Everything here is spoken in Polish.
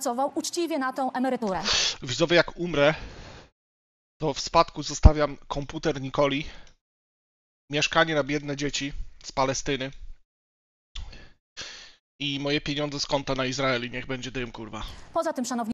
pracował uczciwie na tą emeryturę. Widzowie, jak umrę, to w spadku zostawiam komputer Nikoli, mieszkanie na biedne dzieci z Palestyny i moje pieniądze z konta na Izraeli. Niech będzie dym, kurwa. Poza tym, szanowni